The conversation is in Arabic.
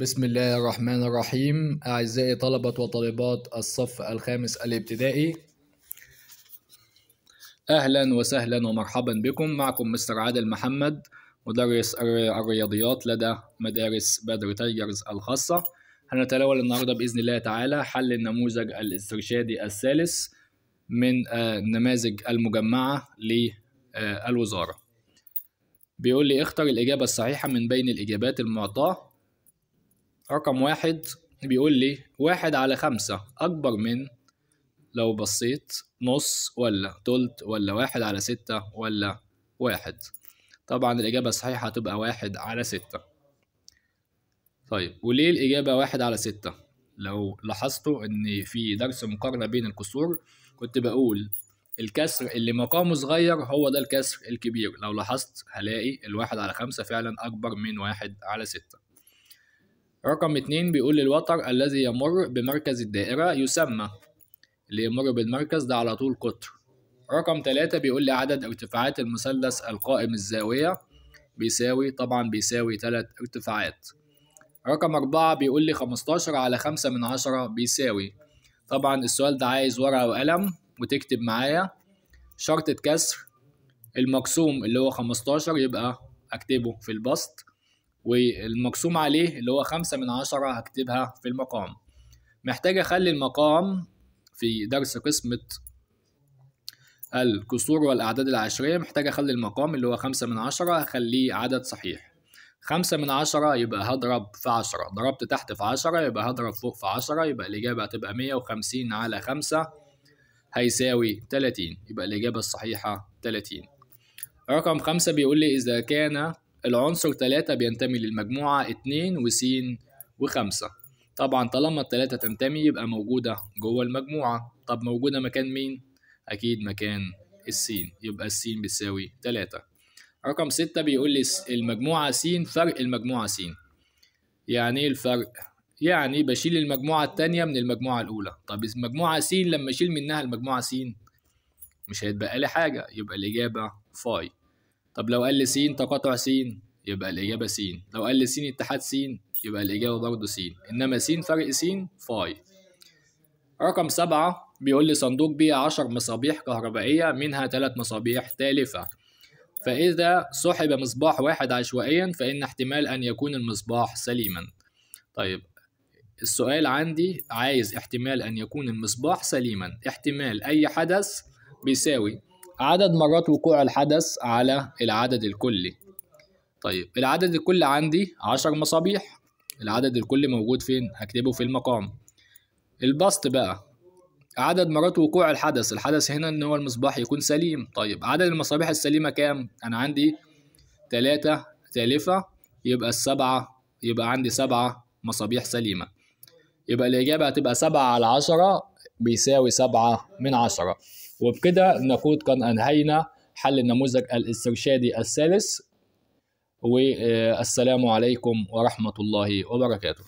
بسم الله الرحمن الرحيم أعزائي طلبة وطالبات الصف الخامس الابتدائي أهلا وسهلا ومرحبا بكم معكم مستر عادل محمد مدرس الرياضيات لدى مدارس بدر تايجرز الخاصة هنتناول النهاردة بإذن الله تعالى حل النموذج الاسترشادي الثالث من آه، النماذج المجمعة للوزارة بيقول لي اختر الإجابة الصحيحة من بين الإجابات المعطاة رقم واحد بيقول لي واحد على خمسة أكبر من لو بصيت نص ولا تلت ولا واحد على ستة ولا واحد طبعا الإجابة الصحيحة هتبقى واحد على ستة طيب وليه الإجابة واحد على ستة لو لاحظتوا إن في درس مقارنة بين الكسور كنت بقول الكسر اللي مقامه صغير هو ده الكسر الكبير لو لاحظت هلاقي الواحد على خمسة فعلا أكبر من واحد على ستة رقم اتنين بيقول الوتر الذي يمر بمركز الدائرة يسمى اللي يمر بالمركز ده على طول قطر رقم تلاتة بيقول لي عدد ارتفاعات المثلث القائم الزاوية بيساوي طبعا بيساوي تلات ارتفاعات رقم أربعة بيقول لي خمستاشر على خمسة من عشرة بيساوي طبعا السؤال ده عايز ورقة وقلم وتكتب معايا شرطة كسر المقسوم اللي هو خمستاشر يبقى أكتبه في البسط والمقسوم عليه اللي هو خمسة من عشرة هكتبها في المقام محتاج أخلي المقام في درس قسمة الكسور والأعداد العشرية محتاج أخلي المقام اللي هو خمسة من عشرة أخليه عدد صحيح خمسة من عشرة يبقى هضرب في عشرة ضربت تحت في عشرة يبقى هضرب فوق في عشرة يبقى الإجابة هتبقى مية وخمسين على خمسة هيساوي تلاتين يبقى الإجابة الصحيحة تلاتين رقم خمسة بيقول لي إذا كان العنصر 3 بينتمي للمجموعة اتنين وسين وخمسة طبعا طالما التلاتة تنتمي يبقى موجودة جوه المجموعة طب موجودة مكان مين؟ أكيد مكان السين يبقى السين بتساوي تلاتة رقم ستة بيقول لي المجموعة سين فرق المجموعة سين يعني ايه الفرق؟ يعني بشيل المجموعة التانية من المجموعة الأولى طب المجموعة سين لما أشيل منها المجموعة سين مش هيتبقى لي حاجة يبقى الإجابة فاي طب لو قال لي س تقاطع س يبقى الإجابة س لو قال لي س اتحاد س يبقى الإجابة برضه س إنما س فرق س فاي رقم سبعة بيقول لي صندوق بي عشر مصابيح كهربائية منها ثلاث مصابيح تالفة فإذا سحب مصباح واحد عشوائيا فإن احتمال أن يكون المصباح سليما طيب السؤال عندي عايز احتمال أن يكون المصباح سليما احتمال أي حدث بيساوي عدد مرات وقوع الحدث على العدد الكلي طيب العدد الكلي عندي عشر مصابيح العدد الكلي موجود فين هكتبه في المقام البسط بقى عدد مرات وقوع الحدث الحدث هنا ان هو المصباح يكون سليم طيب عدد المصابيح السليمة كام انا عندي تلاتة تالفة يبقى السبعة يبقى عندي سبعة مصابيح سليمة يبقى الإجابة هتبقى سبعة على عشرة بيساوي سبعة من عشرة وبكده نكون قد أنهينا حل النموذج الاسترشادي الثالث والسلام عليكم ورحمة الله وبركاته